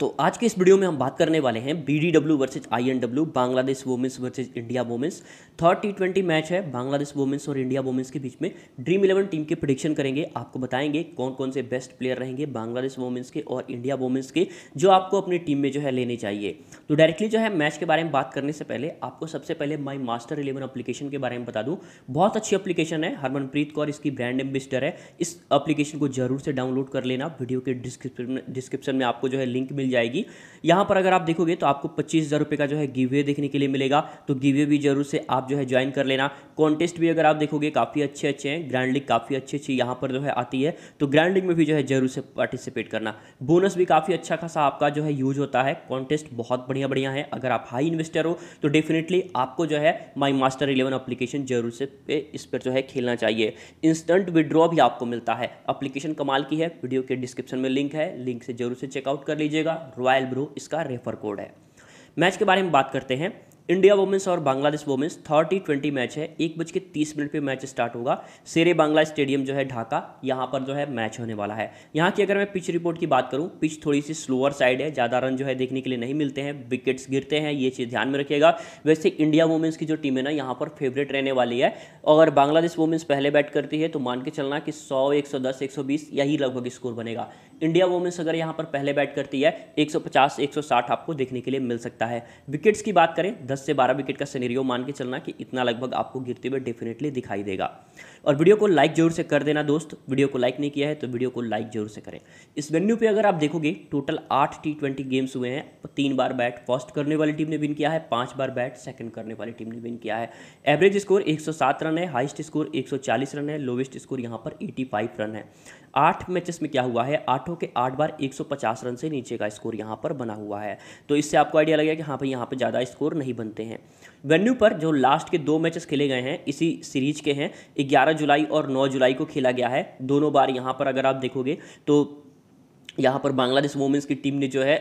तो आज के इस वीडियो में हम बात करने वाले हैं B D W versus I N W Bangladesh women's versus India women's third T twenty match है बांग्लादेश वुमेंस और इंडिया वुमेंस के बीच में ड्रीम इलेवन टीम के प्रडिक्शन करेंगे आपको बताएंगे कौन कौन से बेस्ट प्लेयर रहेंगे बांग्लादेश वुमेंस के और इंडिया वुमेंस के जो आपको अपनी टीम में जो है लेने चाहिए तो डायरेक्टली जो है मैच के बारे में बात करने से पहले आपको सबसे पहले माई मास्टर इलेवन अपलीकेशन के बारे में बता दूँ बहुत अच्छी अप्लीकेशन है हरमनप्रीत कौर इसकी ब्रांड एम्बेसडर है इस अप्लीकेशन को जरूर से डाउनलोड कर लेना वीडियो के डिस्क्रिप्शन में आपको जो है लिंक मिल जाएगी यहाँ पर अगर आप देखोगे तो आपको पच्चीस हज़ार रुपये का जो है गिवे देखने के लिए मिलेगा तो गिवे भी जरूर से आप जो है ज्वाइन कर लेना कॉन्टेस्ट भी अगर आप देखोगे काफ़ी अच्छे अच्छे हैं ग्रैंड लीग काफ़ी अच्छी अच्छी यहाँ पर जो है आती है तो ग्रैंड लीग में भी जो है जरूर से पार्टिसिपेट करना बोनस भी काफ़ी अच्छा खासा आपका जो है यूज होता है कॉन्टेस्ट बहुत बढ़िया बढ़िया है अगर आप हाई इन्वेस्टर हो तो डेफिनेटली आपको जो है माई मास्टर इलेवन अप्लीकेशन जरूर से इस पर जो है खेलना चाहिए इंस्टेंट विड्रॉ भी आपको मिलता है अप्लीकेशन कमाल की है वीडियो के डिस्क्रिप्शन में लिंक है लिंक से जरूर से चेकआउट कर लीजिएगा रॉयल ब्रू इसका रेफर कोड है मैच के बारे में बात करते हैं इंडिया वुमेंस और Bangladesh women's thirty twenty match है एक बज के तीस मिनट पे मैच स्टार्ट होगा सेरे बांग्ला स्टेडियम जो है ढाका यहाँ पर जो है मैच होने वाला है यहाँ की अगर मैं पिच रिपोर्ट की बात करूँ पिच थोड़ी सी स्लोअर साइड है ज़्यादा रन जो है देखने के लिए नहीं मिलते हैं विकेट्स गिरते हैं ये चीज़ ध्यान में रखिएगा वैसे इंडिया वुमेंस की जो टीम है ना यहाँ पर फेवरेट रहने वाली है अगर बांग्लादेश वुमेंस पहले बैट करती है तो मान के चलना कि सौ एक सौ यही लगभग स्कोर बनेगा इंडिया वोमेंस अगर यहाँ पर पहले बैट करती है 150 160 आपको देखने के लिए मिल सकता है विकेट्स की बात करें 10 से 12 विकेट का सिनेरियो मान के चलना कि इतना लगभग आपको गिरते हुए डेफिनेटली दिखाई देगा और वीडियो को लाइक जरूर से कर देना दोस्त वीडियो को लाइक नहीं किया है तो वीडियो को लाइक जरूर से करें इस वेन्यू पर अगर आप देखोगे टोटल आठ टी गेम्स हुए हैं तीन बार बैट फर्स्ट करने वाली टीम ने विन किया है पाँच बार बैट सेकेंड करने वाली टीम ने विन किया है एवरेज स्कोर एक रन है हाइस्ट स्कोर एक रन है लोवेस्ट स्कोर यहाँ पर एटी रन है आठ मैचेस में क्या हुआ है आठ आठों के आठ बार 150 रन से नीचे का स्कोर यहाँ पर बना हुआ है तो इससे आपको आइडिया लगेगा कि हाँ भाई यहाँ पर ज़्यादा स्कोर नहीं बनते हैं वेन्यू पर जो लास्ट के दो मैचेस खेले गए हैं इसी सीरीज के हैं ग्यारह जुलाई और नौ जुलाई को खेला गया है दोनों बार यहाँ पर अगर आप देखोगे तो यहाँ पर बांग्लादेश वुमेंस की टीम ने जो है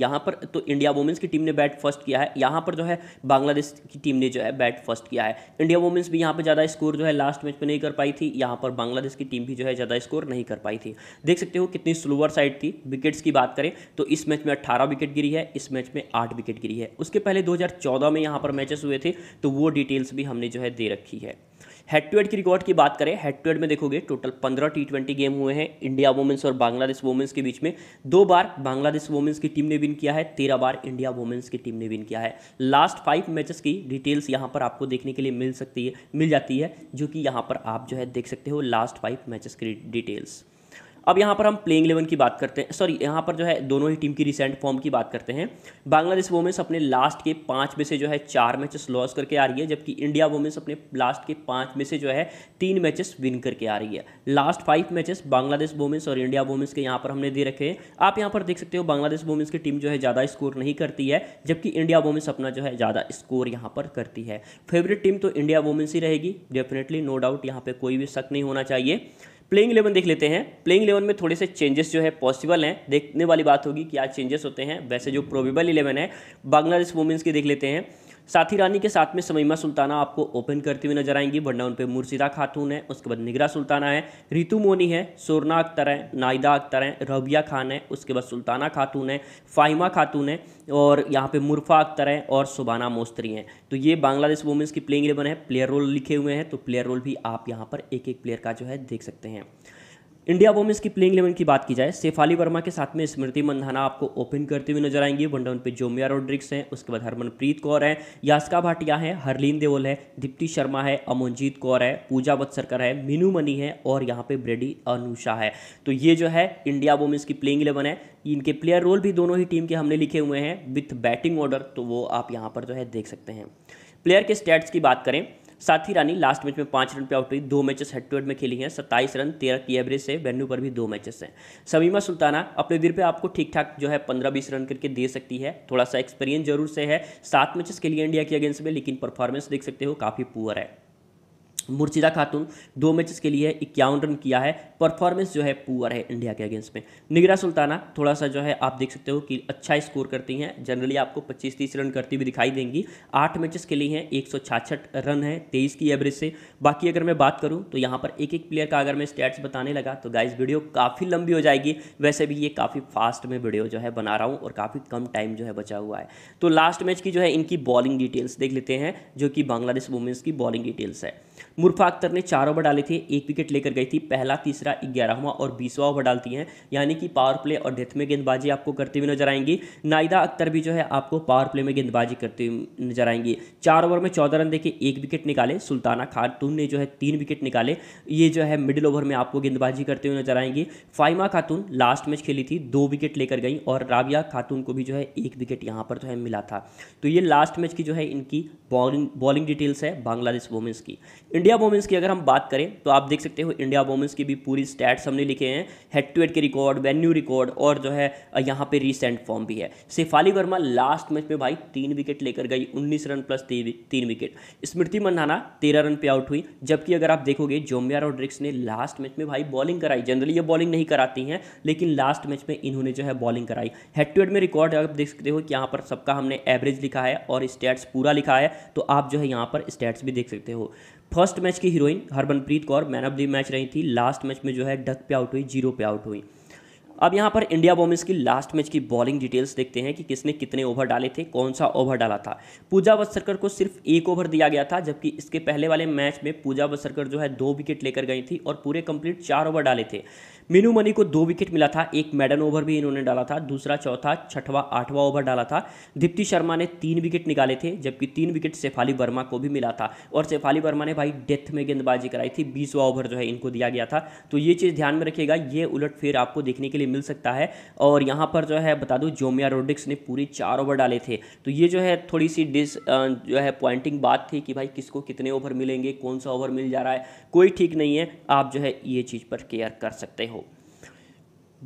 यहाँ पर तो इंडिया वुमेंस की टीम ने बैट फर्स्ट किया है यहाँ पर जो है बांग्लादेश की टीम ने जो है बैट फर्स्ट किया है इंडिया वुमेंस भी यहाँ पर ज़्यादा स्कोर जो है लास्ट मैच में नहीं कर पाई थी यहाँ पर बांग्लादेश की टीम भी जो है ज़्यादा स्कोर नहीं कर पाई थी देख सकते हो कितनी स्लोअर साइड थी विकेट्स की बात करें तो इस मैच में अट्ठारह विकेट गिरी है इस मैच में आठ विकेट गिरी है उसके पहले दो में यहाँ पर मैचेस हुए थे तो वो डिटेल्स भी हमने जो है दे रखी है हेड टू हेड की रिकॉर्ड की बात करें हेड टू हेड में देखोगे टोटल पंद्रह टी ट्वेंटी गेम हुए हैं इंडिया वुमेंस और बांग्लादेश वुमेंस के बीच में दो बार बांग्लादेश वुमेंस की टीम ने विन किया है तेरह बार इंडिया वुमेंस की टीम ने विन किया है लास्ट फाइव मैचेस की डिटेल्स यहाँ पर आपको देखने के लिए मिल सकती है मिल जाती है जो कि यहाँ पर आप जो है देख सकते हो लास्ट फाइव मैचेस की डिटेल्स अब यहाँ पर हम प्लेइंग इलेवन की बात करते हैं सॉरी यहाँ पर जो है दोनों ही टीम की रिसेंट फॉर्म की बात करते हैं बांग्लादेश वोमेंस अपने लास्ट के पाँच में से जो है चार मैचेस लॉस करके आ रही है जबकि इंडिया वोमेंस अपने लास्ट के पाँच में से जो है तीन मैचेस विन करके आ रही है last five matches Bangladesh women's और इंडिया वोमेंस के यहाँ पर हमने दे रखे हैं आप यहाँ पर देख सकते हो बांग्लादेश वोमेंस की टीम जो है ज़्यादा स्कोर नहीं करती है जबकि इंडिया वोमेंस अपना जो है ज़्यादा स्कोर यहाँ पर करती है फेवरेट टीम तो इंडिया वोमेंस ही रहेगी डेफिनेटली नो डाउट यहाँ पर कोई भी शक नहीं होना चाहिए प्लेइंग इलेवन देख लेते हैं प्लेइंग इलेवन में थोड़े से चेंजेस जो है पॉसिबल हैं देखने वाली बात होगी क्या चेंजेस होते हैं वैसे जो प्रोबेबल इलेवन है बांग्लादेश वुमेंस की देख लेते हैं साथ ही रानी के साथ में समयमा सुल्ताना आपको ओपन करती हुई नजर आएंगी वरना उन पर मुर्शिदा खातून है उसके बाद निगरा सुल्ताना है रितु मोनी है सोरना अख्तर है नाइदा अख्तर है रबिया खान है उसके बाद सुल्ताना खातून है फाहिमा खातून है और यहाँ पे मुरफा अख्तर है और सुबाना मोस्तरी हैं तो ये बांग्लादेश वुमेंस की प्लेइंग इलेवन है प्लेयर रोल लिखे हुए हैं तो प्लेयर रोल भी आप यहाँ पर एक एक प्लेयर का जो है देख सकते हैं इंडिया वोमेंस की प्लेइंग इलेवन की बात की जाए शेफाली वर्मा के साथ में स्मृति मंधाना आपको ओपन करते हुए नजर आएंगी वन डाउन पे जोमिया रोड्रिक्स हैं उसके बाद हरमनप्रीत कौर हैं यास्का भाटिया हैं हरलीन देओल है दीप्ति शर्मा है अमोनजीत कौर है पूजा बत्सरकर है मीनू मनी है और यहाँ पे ब्रेडी अनुषा है तो ये जो है इंडिया वोमेंस की प्लेइंग इलेवन है इनके प्लेयर रोल भी दोनों ही टीम के हमने लिखे हुए हैं विथ बैटिंग ऑर्डर तो वो आप यहाँ पर जो है देख सकते हैं प्लेयर के स्टैट्स की बात करें साथ ही रानी लास्ट मैच में पाँच रन पे आउट हुई दो मैचेस हेड टू हेड में खेली हैं सत्ताईस रन तेरह की एवरेज से वेन्यू पर भी दो मैचेस हैं समीमा सुल्ताना अपने दिन पे आपको ठीक ठाक जो है पंद्रह बीस रन करके दे सकती है थोड़ा सा एक्सपीरियंस जरूर से है सात मैचेस खेली इंडिया के अगेंस्ट में लेकिन परफॉर्मेंस देख सकते हो काफ़ी पुअर है मुर्शिदा खातून दो मैचेस के लिए इक्यावन रन किया है परफॉर्मेंस जो है पुअर है इंडिया के अगेंस्ट में निगरा सुल्ताना थोड़ा सा जो है आप देख सकते हो कि अच्छा स्कोर करती हैं जनरली आपको 25-30 रन करती हुई दिखाई देंगी आठ मैचेस के लिए हैं एक रन है तेईस की एवरेज से बाकी अगर मैं बात करूँ तो यहाँ पर एक एक प्लेयर का अगर मैं स्टैट्स बताने लगा तो गाइज वीडियो काफ़ी लंबी हो जाएगी वैसे भी ये काफ़ी फास्ट में वीडियो जो है बना रहा हूँ और काफ़ी कम टाइम जो है बचा हुआ है तो लास्ट मैच की जो है इनकी बॉलिंग डिटेल्स देख लेते हैं जो कि बांग्लादेश वुमेंस की बॉलिंग डिटेल्स है मुरफा अख्तर ने चार ओवर डाले थे एक विकेट लेकर गई थी पहला तीसरा ग्यारहवां और बीसवा ओवर डालती हैं यानी कि पावर प्ले और डेथ में गेंदबाजी आपको करते हुए नजर आएंगी नाइदा अख्तर भी जो है आपको पावर प्ले में गेंदबाजी करते हुए नजर आएंगी चार ओवर में चौदह रन देखे एक विकेट निकाले सुल्ताना खातून ने जो है तीन विकेट निकाले ये जो है मिडिल ओवर में आपको गेंदबाजी करते हुए नजर आएंगी फाइमा खातून लास्ट मैच खेली थी दो विकेट लेकर गई और राबिया खातून को भी जो है एक विकेट यहाँ पर जो तो है मिला था तो ये लास्ट मैच की जो है इनकी बॉलिंग बॉलिंग डिटेल्स है बांग्लादेश वुमेंस की इंडिया वोमेंस की अगर हम बात करें तो आप देख सकते हो इंडिया वोमेंस की भी पूरी स्टैट्स हमने लिखे हैं हेड टू हेड के रिकॉर्ड वेन्यू रिकॉर्ड और जो है यहाँ पे रिसेंट फॉर्म भी है शेफाली वर्मा लास्ट मैच में भाई तीन विकेट लेकर गई उन्नीस रन प्लस तीन विकेट स्मृति मंदाना तेरह रन पे आउट हुई जबकि अगर आप देखोगे जोम्बिया रोड्रिक्स ने लास्ट मैच में भाई बॉलिंग कराई जनरली ये बॉलिंग नहीं कराती हैं लेकिन लास्ट मैच में इन्होंने जो है बॉलिंग कराई हेड टू हेड में रिकॉर्ड आप देख सकते हो कि यहाँ पर सबका हमने एवरेज लिखा है और स्टैट्स पूरा लिखा है तो आप जो है यहाँ पर स्टैट्स भी देख सकते हो फर्स्ट मैच की heroine Harmanpreet Kaur man of the match रही थी लास्ट मैच में जो है डक पे आउट हुई जीरो पे आउट हुई अब यहाँ पर इंडिया वोमेंस की लास्ट मैच की बॉलिंग डिटेल्स देखते हैं कि किसने कितने ओवर डाले थे कौन सा ओवर डाला था पूजा वत्सरकर को सिर्फ एक ओवर दिया गया था जबकि इसके पहले वाले मैच में पूजा वत्सरकर जो है दो विकेट लेकर गई थी और पूरे कंप्लीट चार ओवर डाले थे मीनू मनी को दो विकेट मिला था एक मेडन ओवर भी इन्होंने डाला था दूसरा चौथा छठवा आठवां ओवर डाला था दीप्ति शर्मा ने तीन विकेट निकाले थे जबकि तीन विकेट शेफाली वर्मा को भी मिला था और शेफाली वर्मा ने भाई डेथ में गेंदबाजी कराई थी बीसवा ओवर जो है इनको दिया गया था तो ये चीज़ ध्यान में रखिएगा ये उलट फिर आपको देखने के लिए मिल सकता है और यहाँ पर जो है बता दूँ जोमिया रोडिक्स ने पूरी चार ओवर डाले थे तो ये जो है थोड़ी सी डिस जो है पॉइंटिंग बात थी कि भाई किसको कितने ओवर मिलेंगे कौन सा ओवर मिल जा रहा है कोई ठीक नहीं है आप जो है ये चीज़ पर केयर कर सकते हो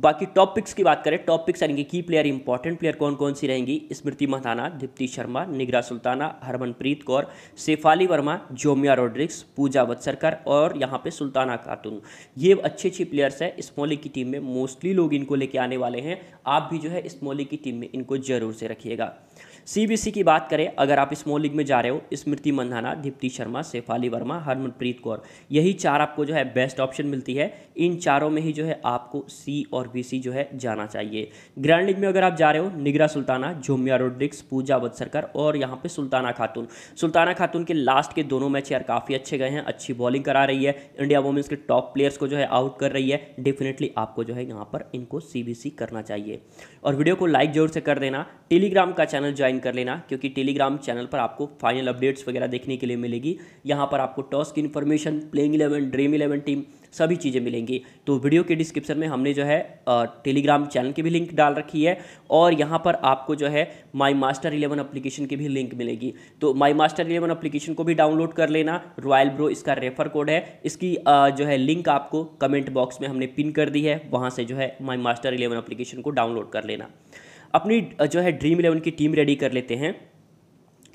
बाकी टॉप पिक्स की बात करें टॉप पिक्स यानी कि की प्लेयर इंपॉर्टेंट प्लेयर कौन कौन सी रहेंगी स्मृति महताना दीप्ति शर्मा निगरा सुल्ताना हरमनप्रीत कौर शेफाली वर्मा जोमिया रोड्रिक्स पूजा वत्सरकर और यहाँ पे सुल्ताना खातून ये अच्छे अच्छे प्लेयर्स हैं स्मॉली की टीम में मोस्टली लोग इनको लेके आने वाले हैं आप भी जो है स्मॉली की टीम में इनको जरूर से रखिएगा सीबीसी की बात करें अगर आप स्मॉल लीग में जा रहे हो स्मृति मंधाना दीप्ति शर्मा शेफाली वर्मा हरमनप्रीत कौर यही चार आपको जो है बेस्ट ऑप्शन मिलती है इन चारों में ही जो है आपको सी और बीसी जो है जाना चाहिए ग्रैंड लीग में अगर आप जा रहे हो निगरा सुल्ताना झुमिया रोड्रिक्स पूजा बदसरकर और यहाँ पे सुल्ताना खातून सुल्ताना खातून के लास्ट के दोनों मैच यार काफ़ी अच्छे गए हैं अच्छी बॉलिंग करा रही है इंडिया वुमेंस के टॉप प्लेयर्स को जो है आउट कर रही है डेफिनेटली आपको जो है यहाँ पर इनको सी करना चाहिए और वीडियो को लाइक जरूर से कर देना टेलीग्राम का चैनल ज्वाइन ज्वाइन कर लेना क्योंकि टेलीग्राम चैनल पर आपको फाइनल अपडेट्स वगैरह देखने के लिए मिलेगी यहाँ पर आपको टॉस की information playing eleven dream eleven team सभी चीज़ें मिलेंगी तो वीडियो के डिस्क्रिप्शन में हमने जो है टेलीग्राम चैनल की भी लिंक डाल रखी है और यहाँ पर आपको जो है माई मास्टर इलेवन अप्लीकेशन की भी लिंक मिलेगी तो माई मास्टर इलेवन अप्लीकेशन को भी डाउनलोड कर लेना रॉयल ब्रो इसका रेफर कोड है इसकी जो है लिंक आपको कमेंट बॉक्स में हमने पिन कर दी है वहाँ से जो है माई मास्टर इलेवन अप्लीकेशन को डाउनलोड कर लेना अपनी जो है ड्रीम इलेवन की टीम रेडी कर लेते हैं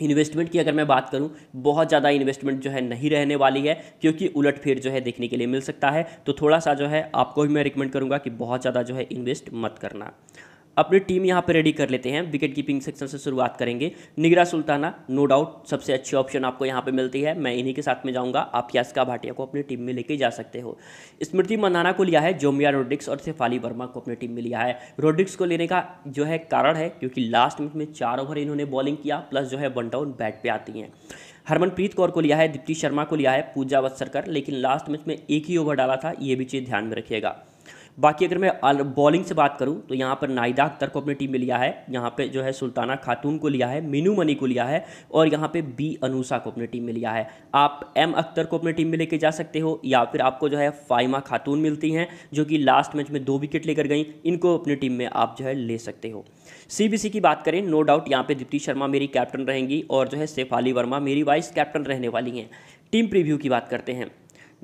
इन्वेस्टमेंट की अगर मैं बात करूं बहुत ज़्यादा इन्वेस्टमेंट जो है नहीं रहने वाली है क्योंकि उलट फेर जो है देखने के लिए मिल सकता है तो थोड़ा सा जो है आपको भी मैं रिकमेंड करूंगा कि बहुत ज़्यादा जो है इन्वेस्ट मत करना अपनी टीम यहाँ पर रेडी कर लेते हैं विकेट कीपिंग सेक्शन से शुरुआत करेंगे निगरा सुल्ताना नो डाउट सबसे अच्छी ऑप्शन आपको यहाँ पे मिलती है मैं इन्हीं के साथ में जाऊँगा आप यासका भाटिया को अपनी टीम में लेके जा सकते हो स्मृति मंदाना को लिया है जोमिया रोड्रिक्स और सेफाली वर्मा को अपनी टीम में लिया है रोड्रिक्स को लेने का जो है कारण है क्योंकि लास्ट मिनट में चार ओवर इन्होंने बॉलिंग किया प्लस जो है वन डाउन बैट पर आती हैं हरमनप्रीत कौर को लिया है दीप्ति शर्मा को लिया है पूजा वत्सरकर लेकिन लास्ट मैच में एक ही ओवर डाला था ये भी चीज़ ध्यान में रखिएगा बाकी अगर मैं बॉलिंग से बात करूँ तो यहाँ पर नाइदा अख्तर को अपनी टीम में लिया है यहाँ पर जो है सुल्ताना खातून को लिया है मीनू मनी को लिया है और यहाँ पर बी अनूसा को अपनी टीम में लिया है आप एम अख्तर को अपनी टीम में लेके जा सकते हो या फिर आपको जो है फाइमा खातून मिलती हैं जो कि लास्ट मैच में दो विकेट लेकर गई इनको अपनी टीम में आप जो है ले सकते हो सी की बात करें नो डाउट यहाँ पर दीप्ति शर्मा मेरी कैप्टन रहेंगी और जो है शेफाली वर्मा मेरी वाइस कैप्टन रहने वाली हैं टीम प्रीव्यू की बात करते हैं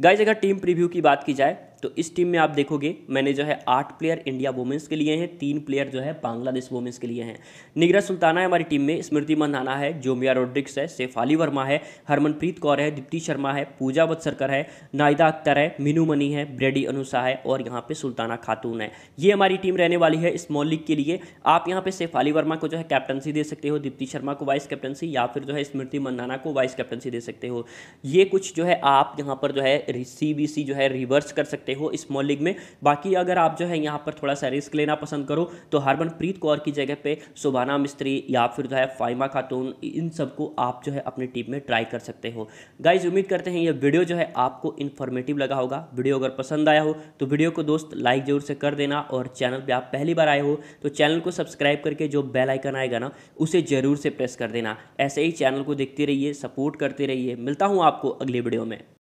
गाइज अगर टीम प्रीव्यू की बात की जाए तो इस टीम में आप देखोगे मैंने जो है आठ प्लेयर इंडिया वुमेंस के लिए हैं तीन प्लेयर जो है बांग्लादेश वुमेंस के लिए हैं निगरा सुल्ताना है हमारी टीम में स्मृति मंदाना है जोमिया रोड्रिक्स है अली वर्मा है हरमनप्रीत कौर है दीप्ति शर्मा है पूजा बत्सरकर है नायदा अख्तर है मीनू मनी है ब्रेडी अनुषा है और यहाँ पे सुल्ताना खातून है ये हमारी टीम रहने वाली है स्मॉल लीग के लिए आप यहाँ पे अली वर्मा को जो है कैप्टनसी दे सकते हो दीप्ति शर्मा को वाइस कैप्टनसी या फिर जो है स्मृति मंदाना को वाइस कैप्टनसी दे सकते हो ये कुछ जो है आप यहाँ पर जो है सी जो है रिवर्स कर सकते सकते हो स्मॉल लीग में बाकी अगर आप जो है यहाँ पर थोड़ा सा रिस्क लेना पसंद करो तो हरमनप्रीत कौर की जगह पे सुबाना मिस्त्री या फिर जो है फाइमा खातून इन सबको आप जो है अपनी टीम में ट्राई कर सकते हो गाइज उम्मीद करते हैं ये वीडियो जो है आपको इन्फॉर्मेटिव लगा होगा वीडियो अगर पसंद आया हो तो वीडियो को दोस्त लाइक जरूर से कर देना और चैनल पर आप पहली बार आए हो तो चैनल को सब्सक्राइब करके जो बेल आइकन आएगा ना उसे ज़रूर से प्रेस कर देना ऐसे ही चैनल को देखते रहिए सपोर्ट करते रहिए मिलता हूँ आपको अगले वीडियो में